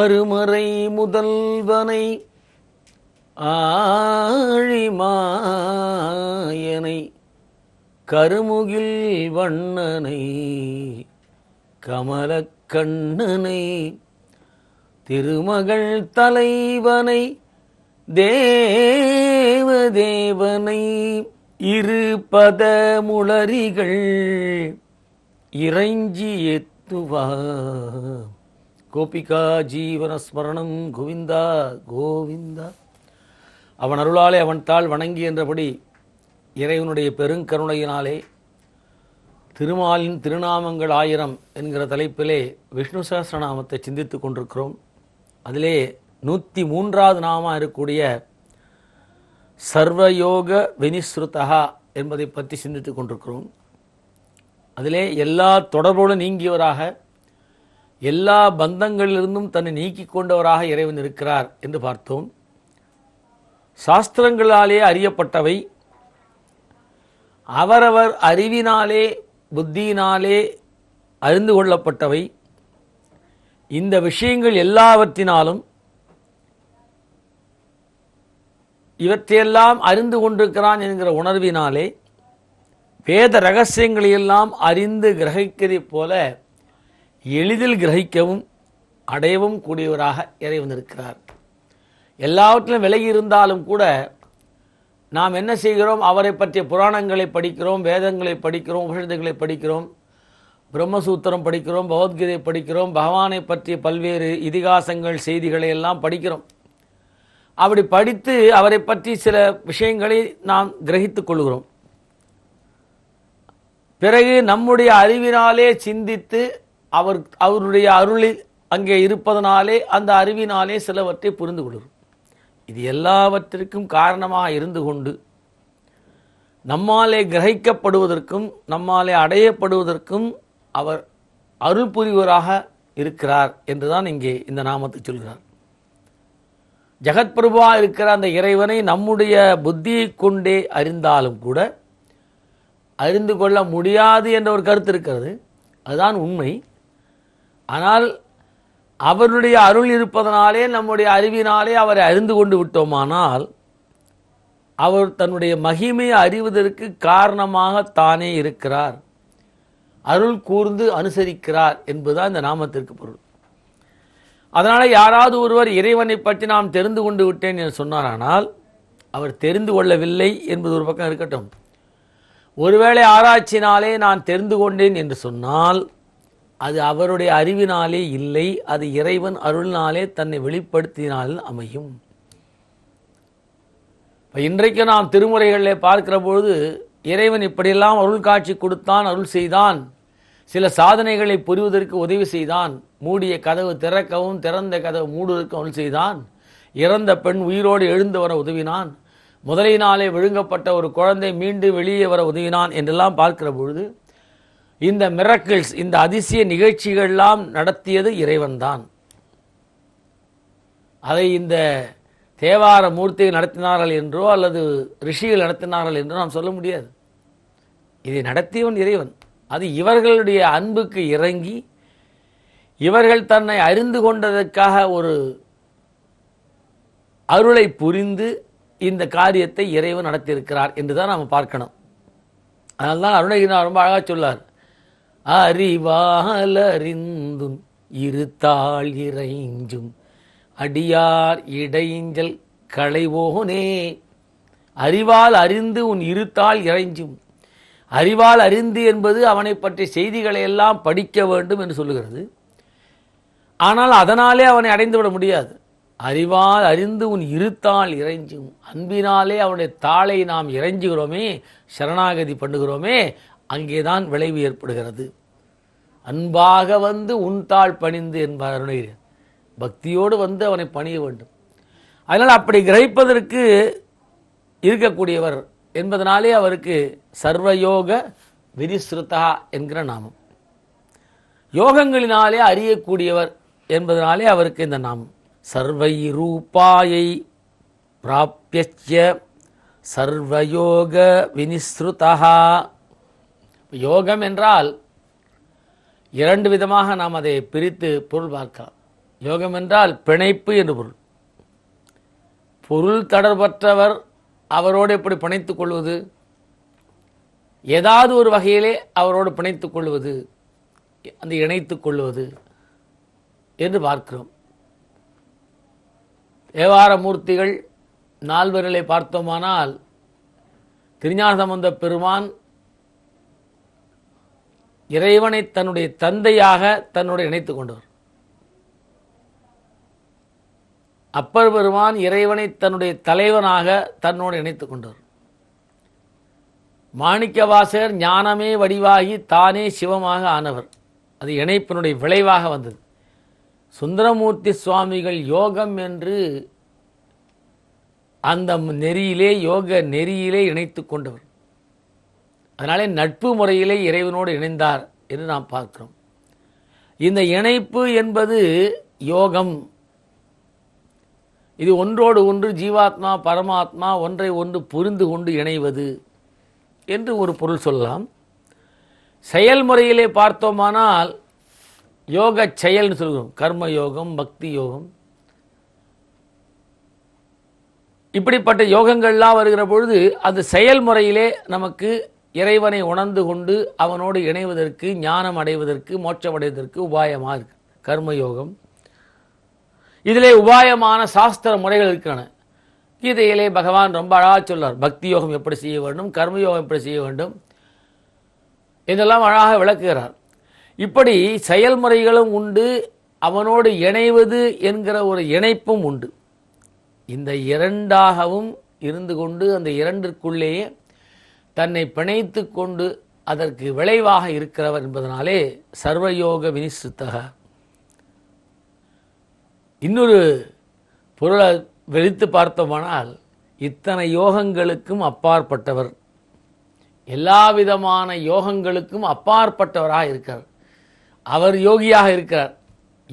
அருமறை முதல்வனை ஆழிமாயனை கருமுகில் வண்ணனை கமலக்கண்ணனை திருமகள் தலைவனை தேவதேவனை இருபத முளரிகள் இறைஞ்சி எத்துவார் கோபிகா ஜீவனஸ்மரணம் கோவிந்தா கோவிந்தா அவன் அருளாலே அவன் தாள் வணங்கி என்றபடி இறைவனுடைய பெருங்கருணையினாலே திருமாலின் திருநாமங்கள் ஆயிரம் என்கிற தலைப்பிலே விஷ்ணு சகசிரநாமத்தை சிந்தித்து கொண்டிருக்கிறோம் அதிலே நூற்றி மூன்றாவது நாமா இருக்கக்கூடிய சர்வயோக வினிஸ்ருதா என்பதை பற்றி சிந்தித்து கொண்டிருக்கிறோம் அதிலே எல்லா தொடர்போடு நீங்கியவராக எல்லா பந்தங்களிலிருந்தும் தன்னை நீக்கி கொண்டவராக இறைவன் இருக்கிறார் என்று பார்த்தோம் சாஸ்திரங்களாலே அறியப்பட்டவை அவரவர் அறிவினாலே புத்தியினாலே அறிந்து கொள்ளப்பட்டவை இந்த விஷயங்கள் எல்லாவற்றினாலும் இவற்றையெல்லாம் அறிந்து கொண்டிருக்கிறான் என்கிற உணர்வினாலே வேத ரகசியங்களையெல்லாம் அறிந்து கிரகிக்கிறது போல எளிதில் கிரகிக்கவும் அடையவும் கூடியவராக இறைவன் இருக்கிறார் எல்லாவற்றிலும் விலகி இருந்தாலும் கூட நாம் என்ன செய்கிறோம் அவரை பற்றிய புராணங்களை படிக்கிறோம் வேதங்களை படிக்கிறோம் உபஷதங்களை படிக்கிறோம் பிரம்மசூத்திரம் படிக்கிறோம் பகவத்கீதை படிக்கிறோம் பகவானை பற்றிய பல்வேறு இதிகாசங்கள் செய்திகளை எல்லாம் படிக்கிறோம் அப்படி படித்து அவரை பற்றி சில விஷயங்களை நாம் கிரகித்து கொள்கிறோம் பிறகு நம்முடைய அறிவினாலே சிந்தித்து அவர் அவருடைய அருளில் அங்கே இருப்பதனாலே அந்த அறிவினாலே சிலவற்றை புரிந்து கொள்கிறோம் இது எல்லாவற்றிற்கும் காரணமாக இருந்து கொண்டு நம்மாலே கிரகிக்கப்படுவதற்கும் நம்மாலே அடையப்படுவதற்கும் அவர் அருள் புரிவராக இருக்கிறார் என்றுதான் இங்கே இந்த நாமத்தை சொல்கிறார் ஜெகத்பிரபுவாக இருக்கிற அந்த இறைவனை நம்முடைய புத்தியை கொண்டே அறிந்தாலும் கூட அறிந்து கொள்ள முடியாது என்ற ஒரு கருத்து இருக்கிறது அதுதான் உண்மை ஆனால் அவருடைய அருள் இருப்பதனாலே நம்முடைய அறிவினாலே அவரை அறிந்து கொண்டு விட்டோமானால் அவர் தன்னுடைய மகிமையை அறிவதற்கு காரணமாக தானே இருக்கிறார் அருள் கூர்ந்து அனுசரிக்கிறார் என்பதுதான் இந்த நாமத்திற்கு பொருள் அதனால் யாராவது ஒருவர் இறைவனை பற்றி நாம் தெரிந்து கொண்டு விட்டேன் என்று சொன்னாரானால் அவர் தெரிந்து கொள்ளவில்லை என்பது ஒரு பக்கம் இருக்கட்டும் ஒருவேளை ஆராய்ச்சினாலே நான் தெரிந்து கொண்டேன் என்று சொன்னால் அது அவருடைய அறிவினாலே இல்லை அது இறைவன் அருளினாலே தன்னை வெளிப்படுத்தினால் அமையும் இப்போ இன்றைக்கு நாம் திருமுறைகளில் பார்க்கிற பொழுது இறைவன் இப்படியெல்லாம் அருள் காட்சி கொடுத்தான் அருள் செய்தான் சில சாதனைகளை புரிவதற்கு உதவி செய்தான் மூடிய கதவு திறக்கவும் திறந்த கதவு மூடுவதற்கு அருள் செய்தான் இறந்த பெண் உயிரோடு எழுந்து வர உதவினான் முதலையினாலே விழுங்கப்பட்ட ஒரு குழந்தை மீண்டும் வெளியே வர உதவினான் என்றெல்லாம் பார்க்கிற பொழுது இந்த மிரக்கிள்ஸ் இந்த அதிசய நிகழ்ச்சிகள்லாம் நடத்தியது இறைவன்தான் அதை இந்த தேவார மூர்த்திகள் நடத்தினார்கள் என்றோ அல்லது ரிஷிகள் நடத்தினார்கள் என்றோ நாம் சொல்ல முடியாது இதை நடத்தியவன் இறைவன் அது இவர்களுடைய அன்புக்கு இறங்கி இவர்கள் தன்னை அறிந்து கொண்டதற்காக ஒரு அருளை புரிந்து இந்த காரியத்தை இறைவன் நடத்தியிருக்கிறார் என்று தான் நாம் பார்க்கணும் அதனால்தான் அருணகிரிநாத் ரொம்ப அழகாக சொல்லார் அறிவாலறிந்தும் இருத்தாள் இறைஞ்சும் அடியார் இடைஞ்சல் களைவோனே அறிவால் அறிந்து உன் இருத்தால் இறைஞ்சும் அறிவால் அறிந்து என்பது அவனை பற்றிய செய்திகளை எல்லாம் படிக்க வேண்டும் என்று சொல்லுகிறது ஆனால் அதனாலே அவனை அடைந்துவிட முடியாது அறிவால் அறிந்து உன் இருத்தால் இறைஞ்சும் அன்பினாலே அவனுடைய தாளை நாம் இறைஞ்சுகிறோமே சரணாகதி பண்ணுகிறோமே அங்கேதான் விளைவு ஏற்படுகிறது அன்பாக வந்து உன்தாள் பணிந்து என்பார் அருணகிரியன் பக்தியோடு வந்து அவனை பணிய வேண்டும் அதனால் அப்படி கிரகிப்பதற்கு இருக்கக்கூடியவர் என்பதனாலே அவருக்கு சர்வயோக விதிஸ்ருதா என்கிற நாமம் யோகங்களினாலே அறியக்கூடியவர் என்பதனாலே அவருக்கு இந்த நாமம் சர்வை ரூபாயை பிராபிய சர்வயோக வினிஸ்ருதா யோகம் என்றால் இரண்டு விதமாக நாம் அதை பிரித்து பொருள் பார்க்கலாம் யோகம் என்றால் பிணைப்பு என்று பொருள் பொருள் தொடர்பற்றவர் அவரோடு எப்படி பிணைத்துக் கொள்வது ஏதாவது ஒரு வகையிலே அவரோடு பிணைத்துக் கொள்வது அந்த இணைத்துக் கொள்வது என்று பார்க்கிறோம் தேவார மூர்த்திகள் நால்வர்களை பார்த்தோமானால் திருஞான சம்பந்த பெருமான் இறைவனை தன்னுடைய தந்தையாக தன்னுடைய இணைத்து கொண்டவர் அப்பர் பெருமான் இறைவனை தன்னுடைய தலைவனாக தன்னோடு இணைத்து கொண்டவர் மாணிக்கவாசகர் ஞானமே வடிவாகி தானே சிவமாக ஆனவர் அது இணைப்பினுடைய விளைவாக வந்தது சுந்தரமூர்த்தி சுவாமிகள் யோகம் என்று அந்த நெறியிலே யோக நெறியிலே இணைத்துக் கொண்டவர் அதனாலே நட்பு முறையிலே இறைவனோடு இணைந்தார் என்று நாம் பார்க்கிறோம் இந்த இணைப்பு என்பது யோகம் இது ஒன்றோடு ஒன்று ஜீவாத்மா பரமாத்மா ஒன்றை ஒன்று புரிந்து கொண்டு இணைவது என்று ஒரு பொருள் சொல்லலாம் செயல்முறையிலே பார்த்தோமானால் யோக செயல்னு சொல்கிறோம் கர்ம யோகம் பக்தி யோகம் இப்படிப்பட்ட யோகங்கள்லாம் வருகிற பொழுது அது செயல்முறையிலே நமக்கு இறைவனை உணர்ந்து கொண்டு அவனோடு இணைவதற்கு ஞானம் அடைவதற்கு மோட்சமடைவதற்கு உபாயமாக இருக்கு கர்மயோகம் இதிலே உபாயமான சாஸ்திர முறைகள் இருக்கான கீதையிலே பகவான் ரொம்ப அழகாக சொல்லார் பக்தி யோகம் எப்படி செய்ய வேண்டும் கர்மயோகம் எப்படி செய்ய வேண்டும் இதெல்லாம் அழகாக விளக்குகிறார் இப்படி செயல்முறைகளும் உண்டு அவனோடு இணைவது என்கிற ஒரு இணைப்பும் உண்டு இந்த இரண்டாகவும் இருந்து கொண்டு அந்த இரண்டிற்குள்ளேயே தன்னை பிணைத்து கொண்டு அதற்கு விளைவாக இருக்கிறவர் என்பதனாலே சர்வயோக வினிசுத்தக இன்னொரு பொருளை வெளித்து பார்த்தோமானால் இத்தனை யோகங்களுக்கும் அப்பாற்பட்டவர் எல்லா விதமான யோகங்களுக்கும் அப்பாற்பட்டவராக இருக்கிறார் அவர் யோகியாக இருக்கிறார்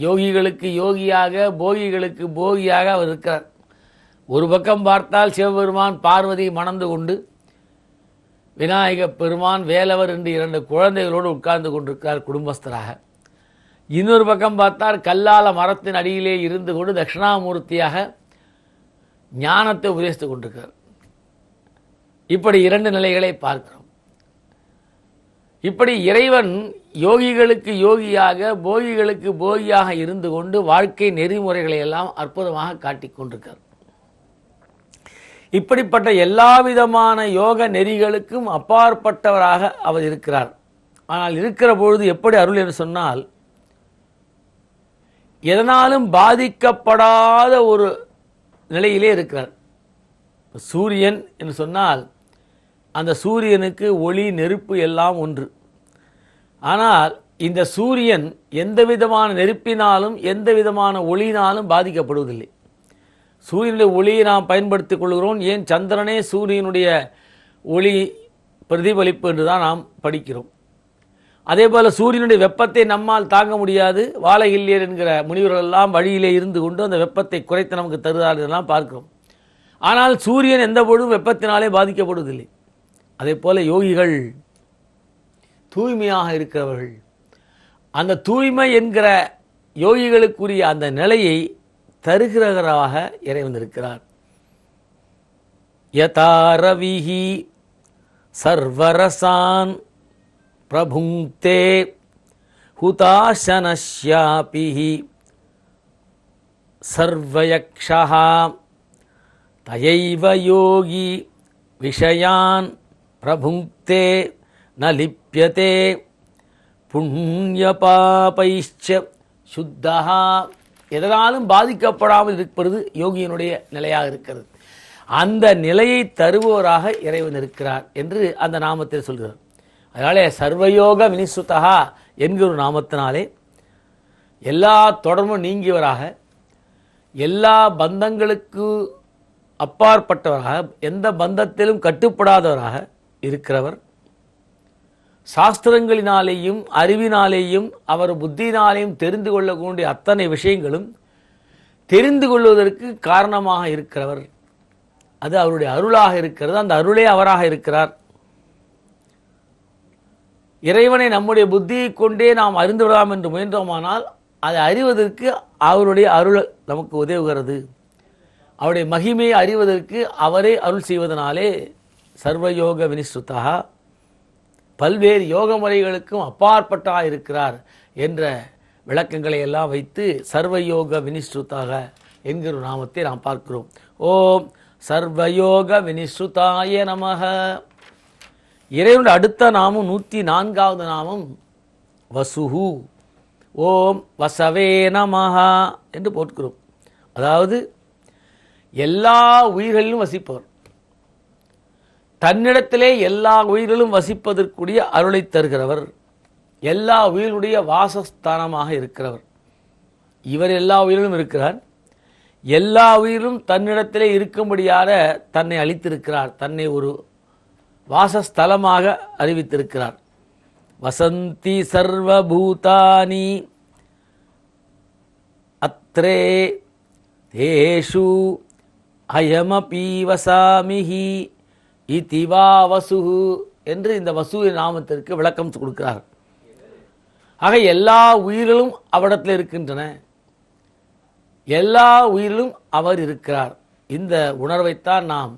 யோகிகளுக்கு யோகியாக போகிகளுக்கு போகியாக அவர் இருக்கிறார் ஒரு பக்கம் பார்த்தால் சிவபெருமான் பார்வதி மணந்து கொண்டு விநாயக பெருமான் வேலவர் என்று இரண்டு குழந்தைகளோடு உட்கார்ந்து கொண்டிருக்கிறார் குடும்பஸ்தராக இன்னொரு பக்கம் பார்த்தார் கல்லால மரத்தின் அடியிலே இருந்து கொண்டு தட்சிணாமூர்த்தியாக ஞானத்தை உபதேசித்துக் கொண்டிருக்கிறார் இப்படி இரண்டு நிலைகளை பார்க்கிறோம் இப்படி இறைவன் யோகிகளுக்கு யோகியாக போகிகளுக்கு போகியாக இருந்து கொண்டு வாழ்க்கை நெறிமுறைகளை எல்லாம் அற்புதமாக காட்டிக் கொண்டிருக்கிறார் இப்படிப்பட்ட எல்லா விதமான யோக நெறிகளுக்கும் அப்பாற்பட்டவராக அவர் இருக்கிறார் ஆனால் இருக்கிற பொழுது எப்படி அருள் என்று சொன்னால் எதனாலும் பாதிக்கப்படாத ஒரு நிலையிலே இருக்கிறார் சூரியன் என்று சொன்னால் அந்த சூரியனுக்கு ஒளி நெருப்பு எல்லாம் ஒன்று ஆனால் இந்த சூரியன் எந்த விதமான நெருப்பினாலும் எந்த விதமான ஒளியினாலும் பாதிக்கப்படுவதில்லை சூரியனுடைய ஒளியை நாம் பயன்படுத்திக் கொள்கிறோம் ஏன் சந்திரனே சூரியனுடைய ஒளி பிரதிபலிப்பு என்று தான் நாம் படிக்கிறோம் அதே போல் சூரியனுடைய வெப்பத்தை நம்மால் தாங்க முடியாது வாழகில்லியர் என்கிற முனிவர்கள் எல்லாம் வழியிலே இருந்து கொண்டு அந்த வெப்பத்தை குறைத்து நமக்கு தருதார் இதெல்லாம் பார்க்கிறோம் ஆனால் சூரியன் எந்த பொழுதும் வெப்பத்தினாலே பாதிக்கப்படுவதில்லை அதே போல் யோகிகள் தூய்மையாக இருக்கிறவர்கள் அந்த தூய்மை என்கிற யோகிகளுக்குரிய அந்த நிலையை தருகிறவராக இறைவன் இருக்கிறார் யதாரவிஹி सर्वरसान् பிரபுங்கே हुताशनस्यापि சர்வயக்ஷா सर्वयक्षः तयैव योगी विषयान् प्रभुङ्क्ते எதனாலும் பாதிக்கப்படாமல் இருப்பது யோகியனுடைய நிலையாக இருக்கிறது அந்த நிலையை தருபவராக இறைவன் இருக்கிறார் என்று அந்த நாமத்தில் சொல்கிறார் அதனாலே சர்வயோக வினிசுத்தகா என்கிற நாமத்தினாலே எல்லா தொடர்பும் நீங்கியவராக எல்லா பந்தங்களுக்கு அப்பாற்பட்டவராக எந்த பந்தத்திலும் கட்டுப்படாதவராக இருக்கிறவர் சாஸ்திரங்களினாலேயும் அறிவினாலேயும் அவர் புத்தியினாலேயும் தெரிந்து கொள்ளக்கூடிய அத்தனை விஷயங்களும் தெரிந்து கொள்வதற்கு காரணமாக இருக்கிறவர் அது அவருடைய அருளாக இருக்கிறது அந்த அருளே அவராக இருக்கிறார் இறைவனை நம்முடைய புத்தியை கொண்டே நாம் அறிந்து விடலாம் என்று முயன்றோமானால் அதை அறிவதற்கு அவருடைய அருள் நமக்கு உதவுகிறது அவருடைய மகிமையை அறிவதற்கு அவரே அருள் செய்வதனாலே சர்வயோக வினிஸ்ருத்தகா பல்வேறு யோக முறைகளுக்கும் அப்பாற்பட்டாக இருக்கிறார் என்ற விளக்கங்களை எல்லாம் வைத்து சர்வயோக வினிஸ்ருத்தாக என்கிற நாமத்தை நாம் பார்க்கிறோம் ஓம் சர்வயோக வினிஸ்ருதாய நமக இறைவன் அடுத்த நாமம் நூற்றி நான்காவது நாமம் வசுகு ஓம் வசவே நமஹா என்று போட்டுக்கிறோம் அதாவது எல்லா உயிர்களிலும் வசிப்பவர் தன்னிடத்திலே எல்லா உயிர்களும் வசிப்பதற்குரிய அருளை தருகிறவர் எல்லா உயிருடைய வாசஸ்தானமாக இருக்கிறவர் இவர் எல்லா உயிரிலும் இருக்கிறார் எல்லா உயிரும் தன்னிடத்திலே இருக்கும்படியாக தன்னை அளித்திருக்கிறார் தன்னை ஒரு வாசஸ்தலமாக அறிவித்திருக்கிறார் வசந்தி சர்வபூதானி அத்ரே தேஷு அயமபி வசாமிஹி இதிவா வசுகு என்று இந்த வசு நாமத்திற்கு விளக்கம் கொடுக்கிறார் ஆக எல்லா உயிர்களும் அவடத்தில் இருக்கின்றன எல்லா உயிரிலும் அவர் இருக்கிறார் இந்த உணர்வைத்தான் நாம்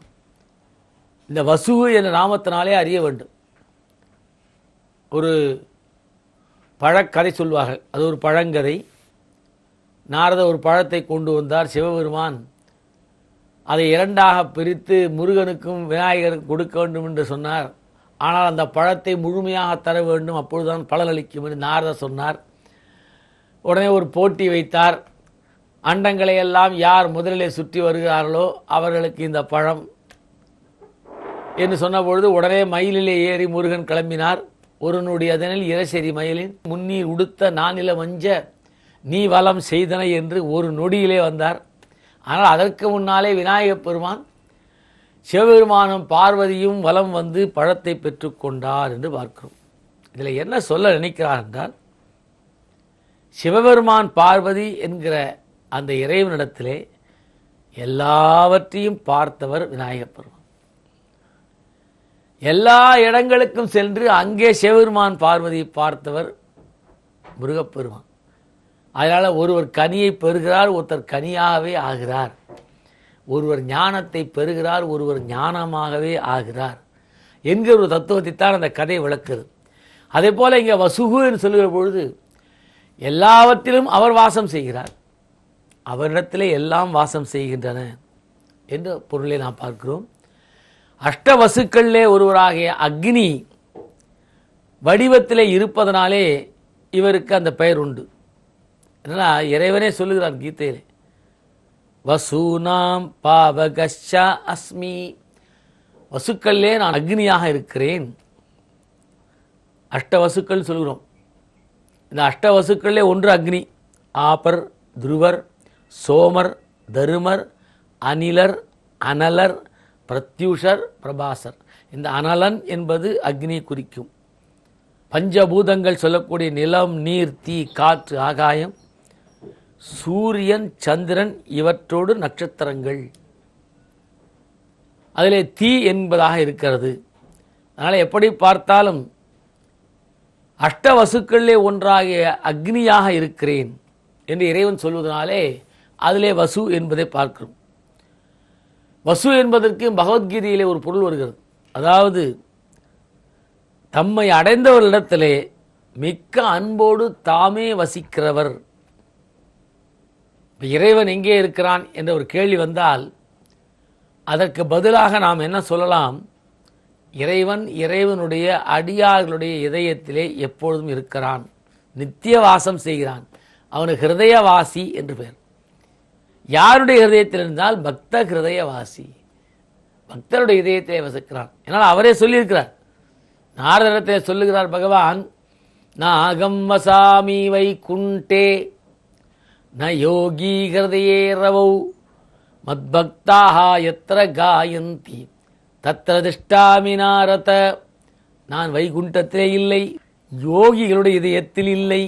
இந்த வசு என்ற நாமத்தினாலே அறிய வேண்டும் ஒரு பழக்கதை சொல்வார்கள் அது ஒரு பழங்கதை நாரத ஒரு பழத்தை கொண்டு வந்தார் சிவபெருமான் அதை இரண்டாக பிரித்து முருகனுக்கும் விநாயகருக்கும் கொடுக்க வேண்டும் என்று சொன்னார் ஆனால் அந்த பழத்தை முழுமையாக தர வேண்டும் அப்பொழுதுதான் அளிக்கும் என்று நாரத சொன்னார் உடனே ஒரு போட்டி வைத்தார் அண்டங்களை எல்லாம் யார் முதலிலே சுற்றி வருகிறார்களோ அவர்களுக்கு இந்த பழம் என்று சொன்னபொழுது உடனே மயிலிலே ஏறி முருகன் கிளம்பினார் ஒருனுடைய அதனில் இரசரி மயிலின் முன்னீர் உடுத்த நானில மஞ்ச நீ வளம் செய்தனை என்று ஒரு நொடியிலே வந்தார் ஆனால் அதற்கு முன்னாலே விநாயகப் பெருமான் சிவபெருமானும் பார்வதியும் வலம் வந்து பழத்தை பெற்றுக்கொண்டார் என்று பார்க்கிறோம் இதில் என்ன சொல்ல நினைக்கிறார் என்றால் சிவபெருமான் பார்வதி என்கிற அந்த இறைவனிடத்திலே எல்லாவற்றையும் பார்த்தவர் விநாயகப் பெருமான் எல்லா இடங்களுக்கும் சென்று அங்கே சிவபெருமான் பார்வதியை பார்த்தவர் முருகப்பெருமான் அதனால் ஒருவர் கனியை பெறுகிறார் ஒருத்தர் கனியாகவே ஆகிறார் ஒருவர் ஞானத்தை பெறுகிறார் ஒருவர் ஞானமாகவே ஆகிறார் என்கிற ஒரு தத்துவத்தை தான் அந்த கதை விளக்குது அதே போல் இங்கே வசுகு என்று சொல்லுகிற பொழுது எல்லாவற்றிலும் அவர் வாசம் செய்கிறார் அவரிடத்திலே எல்லாம் வாசம் செய்கின்றன என்ற பொருளை நாம் பார்க்கிறோம் வசுக்களிலே ஒருவராகிய அக்னி வடிவத்திலே இருப்பதனாலே இவருக்கு அந்த பெயர் உண்டு அதனால் இறைவனே சொல்லுகிறான் கீதையிலே வசூனாம் பாவகஷா அஸ்மி வசுக்கள்லே நான் அக்னியாக இருக்கிறேன் அஷ்ட வசுக்கள் சொல்கிறோம் இந்த அஷ்ட வசுக்கள்லே ஒன்று அக்னி ஆபர் துருவர் சோமர் தருமர் அனிலர் அனலர் பிரத்யூஷர் பிரபாசர் இந்த அனலன் என்பது அக்னி குறிக்கும் பஞ்சபூதங்கள் சொல்லக்கூடிய நிலம் நீர் தீ காற்று ஆகாயம் சூரியன் சந்திரன் இவற்றோடு நட்சத்திரங்கள் அதிலே தீ என்பதாக இருக்கிறது அதனால் எப்படி பார்த்தாலும் அஷ்டவசுக்களிலே ஒன்றாகிய அக்னியாக இருக்கிறேன் என்று இறைவன் சொல்வதனாலே அதிலே வசு என்பதை பார்க்கிறோம் வசு என்பதற்கு பகவத்கீதையிலே ஒரு பொருள் வருகிறது அதாவது தம்மை அடைந்தவர்களிடத்திலே மிக்க அன்போடு தாமே வசிக்கிறவர் இப்போ இறைவன் எங்கே இருக்கிறான் என்ற ஒரு கேள்வி வந்தால் அதற்கு பதிலாக நாம் என்ன சொல்லலாம் இறைவன் இறைவனுடைய அடியார்களுடைய இதயத்திலே எப்பொழுதும் இருக்கிறான் நித்திய வாசம் செய்கிறான் அவனுக்கு ஹிருதயவாசி என்று பெயர் யாருடைய ஹிருதயத்தில் இருந்தால் பக்த ஹிருதயவாசி பக்தருடைய இதயத்தை வசிக்கிறான் என்னால் அவரே சொல்லியிருக்கிறார் நாரதரத்தை சொல்லுகிறார் பகவான் நாகம் வசாமி வை குண்டே நோகீகிருதையேரவோ யோகீ மத்பக்தாக எத்திர காயந்தி தத்திர திஷ்டாமி நாரத நான் வைகுண்டத்திலே இல்லை யோகிகளுடைய இதயத்தில் இல்லை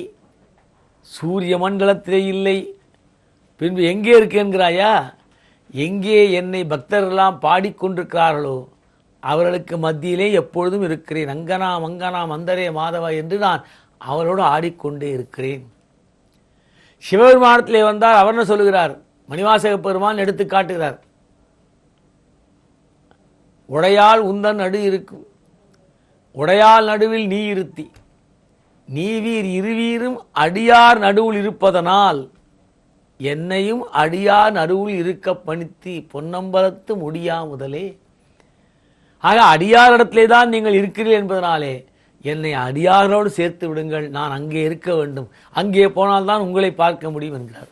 சூரிய மண்டலத்திலே இல்லை பின்பு எங்கே இருக்கேன்கிறாயா எங்கே என்னை பக்தர்களெல்லாம் பாடிக்கொண்டிருக்கிறார்களோ அவர்களுக்கு மத்தியிலே எப்பொழுதும் இருக்கிறேன் அங்கனா மங்கனா மந்தரே மாதவா என்று நான் அவளோடு ஆடிக்கொண்டே இருக்கிறேன் சிவபெருமானத்திலே வந்தால் அவர் என்ன சொல்லுகிறார் மணிவாசக பெருமான் எடுத்து காட்டுகிறார் உடையால் உந்தன் நடு இருக்கும் உடையால் நடுவில் நீ இருத்தி நீவீர் இருவீரும் அடியார் நடுவில் இருப்பதனால் என்னையும் அடியார் நடுவில் இருக்க பணித்தி பொன்னம்பலத்து முடியா முதலே ஆக இடத்திலே தான் நீங்கள் இருக்கிறீர்கள் என்பதனாலே என்னை அடியார்களோடு சேர்த்து விடுங்கள் நான் அங்கே இருக்க வேண்டும் அங்கே போனால்தான் உங்களை பார்க்க முடியும் என்கிறார்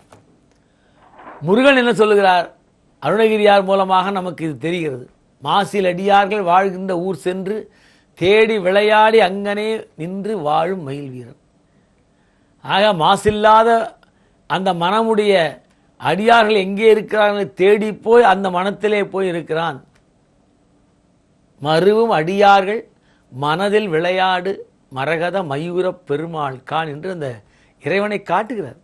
முருகன் என்ன சொல்லுகிறார் அருணகிரியார் மூலமாக நமக்கு இது தெரிகிறது மாசில் அடியார்கள் வாழ்கின்ற ஊர் சென்று தேடி விளையாடி அங்கனே நின்று வாழும் மயில் வீரன் ஆக மாசில்லாத அந்த மனமுடைய அடியார்கள் எங்கே இருக்கிறார்கள் தேடி போய் அந்த மனத்திலே போய் இருக்கிறான் மறுவும் அடியார்கள் மனதில் விளையாடு மரகத மயூர பெருமாள் கான் என்று அந்த இறைவனை காட்டுகிறார்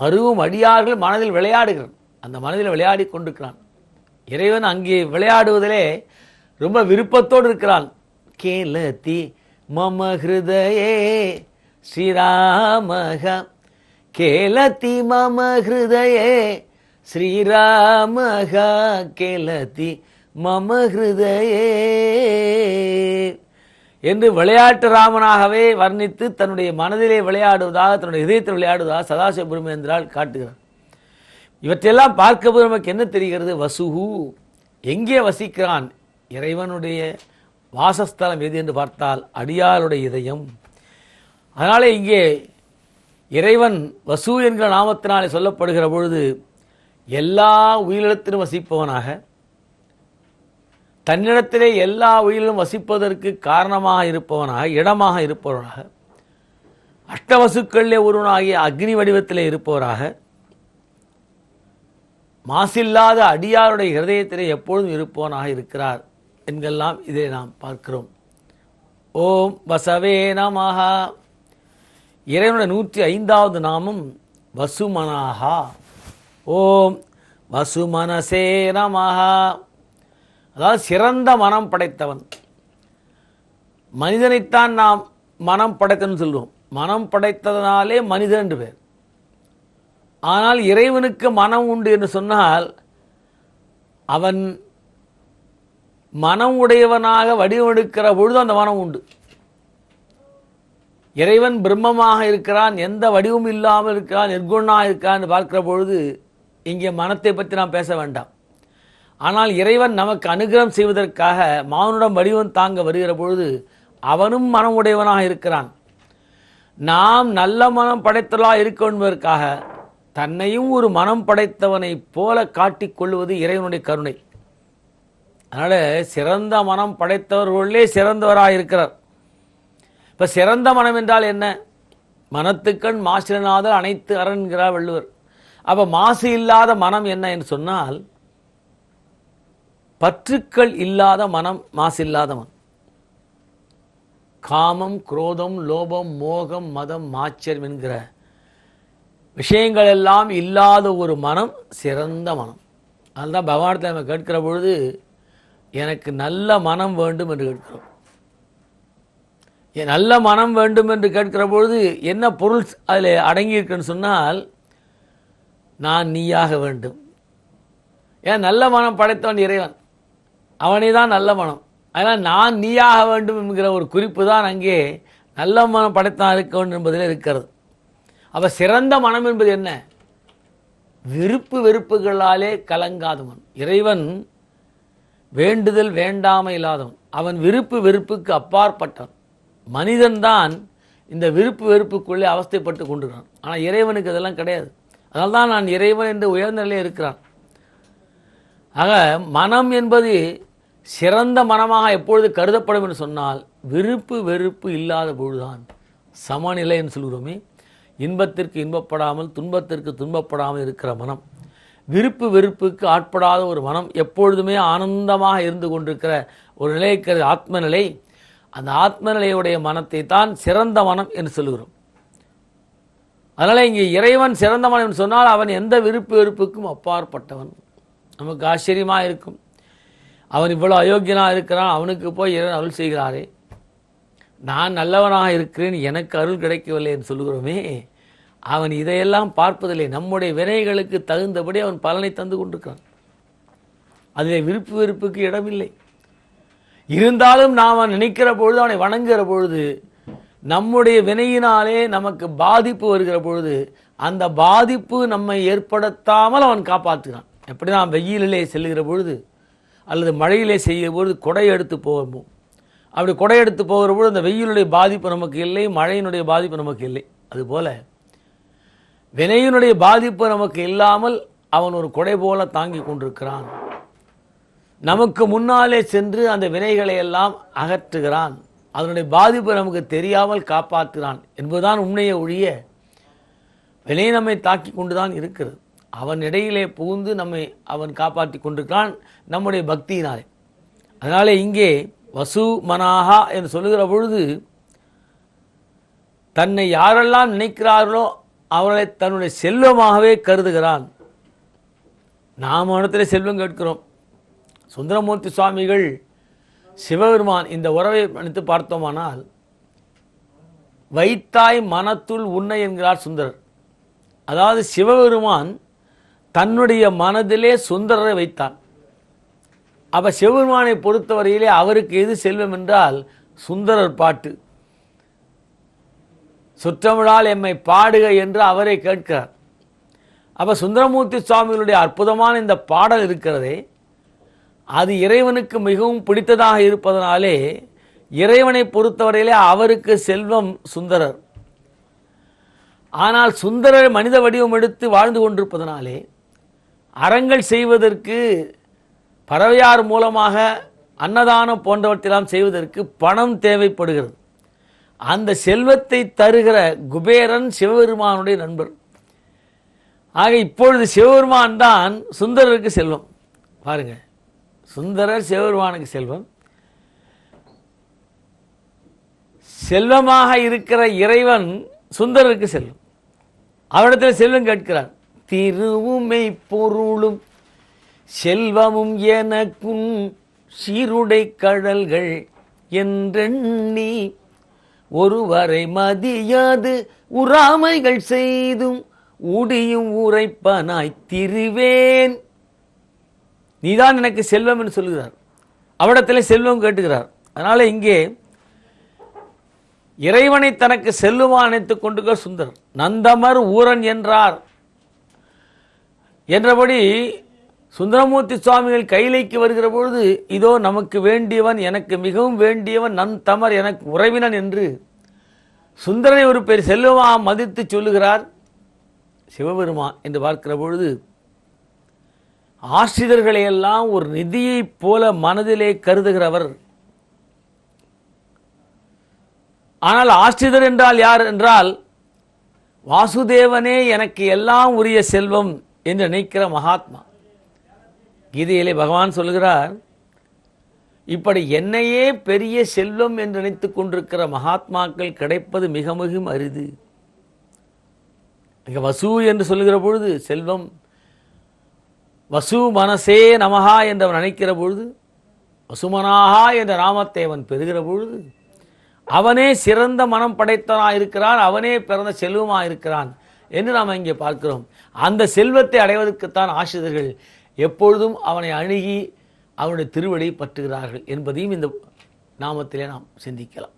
மருவும் அடியார்கள் மனதில் விளையாடுகிறான் அந்த மனதில் விளையாடி கொண்டிருக்கிறான் இறைவன் அங்கே விளையாடுவதிலே ரொம்ப விருப்பத்தோடு இருக்கிறான் கேலத்தி மம ஹிருதயே ஸ்ரீராமக கேலத்தி மம ஹிருதயே ஸ்ரீராமக கேலத்தி மம என்று விளையாட்டு ராமனாகவே வர்ணித்து தன்னுடைய மனதிலே விளையாடுவதாக தன்னுடைய இதயத்தில் விளையாடுவதாக சதாசிவ பிரம்மேந்திரால் காட்டுகிறார் இவற்றையெல்லாம் பார்க்கபோது நமக்கு என்ன தெரிகிறது வசுகு எங்கே வசிக்கிறான் இறைவனுடைய வாசஸ்தலம் எது என்று பார்த்தால் அடியாருடைய இதயம் அதனால் இங்கே இறைவன் வசு என்கிற நாமத்தினாலே சொல்லப்படுகிற பொழுது எல்லா உயிரிடத்திலும் வசிப்பவனாக தன்னிடத்திலே எல்லா உயிரிலும் வசிப்பதற்கு காரணமாக இருப்பவனாக இடமாக இருப்பவனாக அஷ்டவசுக்களிலே ஒருவனாகிய அக்னி வடிவத்திலே இருப்பவராக மாசில்லாத அடியாருடைய ஹிரதயத்திலே எப்பொழுதும் இருப்பவனாக இருக்கிறார் என்கெல்லாம் இதை நாம் பார்க்கிறோம் ஓம் வசவே நமஹா இறைவனுடைய நூற்றி ஐந்தாவது நாமம் வசுமனாகா ஓம் வசுமனசே நமஹா அதாவது சிறந்த மனம் படைத்தவன் மனிதனைத்தான் நாம் மனம் படைத்தன்னு சொல்லுவோம் மனம் படைத்ததனாலே மனிதன் என்று பேர் ஆனால் இறைவனுக்கு மனம் உண்டு என்று சொன்னால் அவன் மனம் உடையவனாக வடிவெடுக்கிற பொழுது அந்த மனம் உண்டு இறைவன் பிரம்மமாக இருக்கிறான் எந்த வடிவும் இல்லாமல் இருக்கிறான் நிர்குணாக இருக்கான்னு பார்க்கிற பொழுது இங்கே மனத்தை பற்றி நாம் பேச வேண்டாம் ஆனால் இறைவன் நமக்கு அனுகிரகம் செய்வதற்காக மானுடம் வடிவம் தாங்க வருகிற பொழுது அவனும் மனம் உடையவனாக இருக்கிறான் நாம் நல்ல மனம் படைத்தலாக இருக்க என்பதற்காக தன்னையும் ஒரு மனம் படைத்தவனைப் போல கொள்வது இறைவனுடைய கருணை அதனால் சிறந்த மனம் படைத்தவர்களே சிறந்தவராக இருக்கிறார் இப்போ சிறந்த மனம் என்றால் என்ன மனத்துக்கண் மாசிலனாதல் அனைத்து அறன்கிறார் வள்ளுவர் அப்போ மாசு இல்லாத மனம் என்ன என்று சொன்னால் பற்றுக்கள் இல்லாத மனம் மாசில்லாதவன் காமம் குரோதம் லோபம் மோகம் மதம் மாச்சர் என்கிற விஷயங்கள் எல்லாம் இல்லாத ஒரு மனம் சிறந்த மனம் அதுதான் பகவானத்தை நம்ம கேட்கிற பொழுது எனக்கு நல்ல மனம் வேண்டும் என்று கேட்கிறோம் நல்ல மனம் வேண்டும் என்று கேட்கிற பொழுது என்ன பொருள் அதில் அடங்கியிருக்குன்னு சொன்னால் நான் நீயாக வேண்டும் ஏன் நல்ல மனம் படைத்தவன் இறைவன் அவனே தான் நல்ல மனம் அதனால் நான் நீயாக வேண்டும் என்கிற ஒரு குறிப்பு தான் அங்கே நல்ல மனம் படைத்தான் இருக்க வேண்டும் என்பதில் இருக்கிறது அப்போ சிறந்த மனம் என்பது என்ன விருப்பு வெறுப்புகளாலே கலங்காதவன் இறைவன் வேண்டுதல் வேண்டாமை இல்லாதவன் அவன் விருப்பு வெறுப்புக்கு அப்பாற்பட்டவன் மனிதன்தான் இந்த விருப்பு வெறுப்புக்குள்ளே அவஸ்தைப்பட்டு கொண்டுகிறான் ஆனால் இறைவனுக்கு இதெல்லாம் கிடையாது அதனால் தான் நான் இறைவன் என்று உயர்ந்த நிலையில் இருக்கிறான் ஆக மனம் என்பது சிறந்த மனமாக எப்பொழுது கருதப்படும் என்று சொன்னால் விருப்பு வெறுப்பு இல்லாத பொழுதுதான் சமநிலை என்று சொல்கிறோமே இன்பத்திற்கு இன்பப்படாமல் துன்பத்திற்கு துன்பப்படாமல் இருக்கிற மனம் விருப்பு வெறுப்புக்கு ஆட்படாத ஒரு மனம் எப்பொழுதுமே ஆனந்தமாக இருந்து கொண்டிருக்கிற ஒரு நிலைக்கு ஆத்மநிலை அந்த ஆத்மநிலையுடைய மனத்தை தான் சிறந்த மனம் என்று சொல்கிறோம் அதனால் இங்கே இறைவன் சிறந்த மனம் என்று சொன்னால் அவன் எந்த விருப்பு வெறுப்புக்கும் அப்பாற்பட்டவன் நமக்கு ஆச்சரியமாக இருக்கும் அவன் இவ்வளோ அயோக்கியனாக இருக்கிறான் அவனுக்கு போய் இறைவன் அருள் செய்கிறாரே நான் நல்லவனாக இருக்கிறேன் எனக்கு அருள் கிடைக்கவில்லை என்று சொல்கிறோமே அவன் இதையெல்லாம் பார்ப்பதில்லை நம்முடைய வினைகளுக்கு தகுந்தபடி அவன் பலனை தந்து கொண்டிருக்கிறான் அதில் விருப்பு வெறுப்புக்கு இடமில்லை இருந்தாலும் நாம் நினைக்கிற பொழுது அவனை வணங்குகிற பொழுது நம்முடைய வினையினாலே நமக்கு பாதிப்பு வருகிற பொழுது அந்த பாதிப்பு நம்மை ஏற்படுத்தாமல் அவன் காப்பாற்றுகிறான் எப்படி நான் வெயிலிலே செல்லுகிற பொழுது அல்லது மழையிலே செய்யும்போது கொடை எடுத்து போகும் அப்படி கொடை எடுத்து போகிறபோது அந்த வெயிலுடைய பாதிப்பு நமக்கு இல்லை மழையினுடைய பாதிப்பு நமக்கு இல்லை அதுபோல் வினையினுடைய பாதிப்பு நமக்கு இல்லாமல் அவன் ஒரு கொடை போல தாங்கி கொண்டிருக்கிறான் நமக்கு முன்னாலே சென்று அந்த வினைகளை எல்லாம் அகற்றுகிறான் அதனுடைய பாதிப்பை நமக்கு தெரியாமல் காப்பாற்றுகிறான் என்பதுதான் உண்மையை ஒழிய வினை நம்மை தாக்கி கொண்டுதான் இருக்கிறது அவன் இடையிலே புகுந்து நம்மை அவன் காப்பாற்றி கொண்டிருக்கிறான் நம்முடைய பக்தியினாலே அதனால இங்கே வசு மனாகா என்று சொல்லுகிற பொழுது தன்னை யாரெல்லாம் நினைக்கிறார்களோ அவர்களை தன்னுடைய செல்வமாகவே கருதுகிறான் நாம் இடத்துல செல்வம் கேட்கிறோம் சுந்தரமூர்த்தி சுவாமிகள் சிவபெருமான் இந்த உறவை நினைத்து பார்த்தோமானால் வைத்தாய் மனத்துள் உன்னை என்கிறார் சுந்தரர் அதாவது சிவபெருமான் தன்னுடைய மனதிலே சுந்தரரை வைத்தான் அப்ப சிவபெருமானை பொறுத்தவரையிலே அவருக்கு எது செல்வம் என்றால் சுந்தரர் பாட்டு சுற்றமிழால் எம்மை பாடுக என்று அவரை கேட்கிறார் அப்ப சுந்தரமூர்த்தி சுவாமிகளுடைய அற்புதமான இந்த பாடல் இருக்கிறதே அது இறைவனுக்கு மிகவும் பிடித்ததாக இருப்பதனாலே இறைவனை பொறுத்தவரையிலே அவருக்கு செல்வம் சுந்தரர் ஆனால் சுந்தரர் மனித வடிவம் எடுத்து வாழ்ந்து கொண்டிருப்பதனாலே அறங்கள் செய்வதற்கு பறவையார் மூலமாக அன்னதானம் போன்றவற்றெல்லாம் செய்வதற்கு பணம் தேவைப்படுகிறது அந்த செல்வத்தை தருகிற குபேரன் சிவபெருமானுடைய நண்பர் ஆக இப்பொழுது சிவபெருமான் தான் சுந்தரருக்கு செல்வம் பாருங்க சுந்தரர் சிவபெருமானுக்கு செல்வம் செல்வமாக இருக்கிற இறைவன் சுந்தரருக்கு செல்வம் அவரிடத்தில் செல்வம் கேட்கிறார் திருவுமை பொருளும் செல்வமும் எனக்கும் சீருடை கடல்கள் என்றெண்ணி ஒருவரை மதியாது உறாமைகள் செய்தும் உடியும் உரைப்பனாய் திருவேன் நீதான் எனக்கு செல்வம் என்று சொல்லுகிறார் அவடத்தில் செல்வம் கேட்டுகிறார் அதனால் இங்கே இறைவனை தனக்கு செல்லுமா அணைத்துக் கொண்டுக சுந்தர் நந்தமர் ஊரன் என்றார் என்றபடி சுந்தரமூர்த்தி சுவாமிகள் கைலைக்கு வருகிற பொழுது இதோ நமக்கு வேண்டியவன் எனக்கு மிகவும் வேண்டியவன் நன் தமர் எனக்கு உறவினன் என்று சுந்தரனை ஒரு பெரிய செல்வமாக மதித்து சொல்லுகிறார் சிவபெருமான் என்று பார்க்கிற பொழுது ஆசிரியர்களையெல்லாம் ஒரு நிதியைப் போல மனதிலே கருதுகிறவர் ஆனால் ஆஸ்திதர் என்றால் யார் என்றால் வாசுதேவனே எனக்கு எல்லாம் உரிய செல்வம் என்று நினைக்கிற மகாத்மா கீதையிலே பகவான் சொல்கிறார் இப்படி என்னையே பெரிய செல்வம் என்று நினைத்து கொண்டிருக்கிற மகாத்மாக்கள் கிடைப்பது மிக மிகவும் அரிது இங்கே வசு என்று சொல்லுகிற பொழுது செல்வம் வசு மனசே நமகா என்று நினைக்கிற பொழுது வசுமனாகா என்ற நாமத்தை அவன் பெறுகிற பொழுது அவனே சிறந்த மனம் படைத்தனாக இருக்கிறான் அவனே பிறந்த செல்வமாக இருக்கிறான் என்று நாம் இங்கே பார்க்கிறோம் அந்த செல்வத்தை அடைவதற்குத்தான் ஆசிரியர்கள் எப்பொழுதும் அவனை அணுகி அவனுடைய திருவடி பற்றுகிறார்கள் என்பதையும் இந்த நாமத்திலே நாம் சிந்திக்கலாம்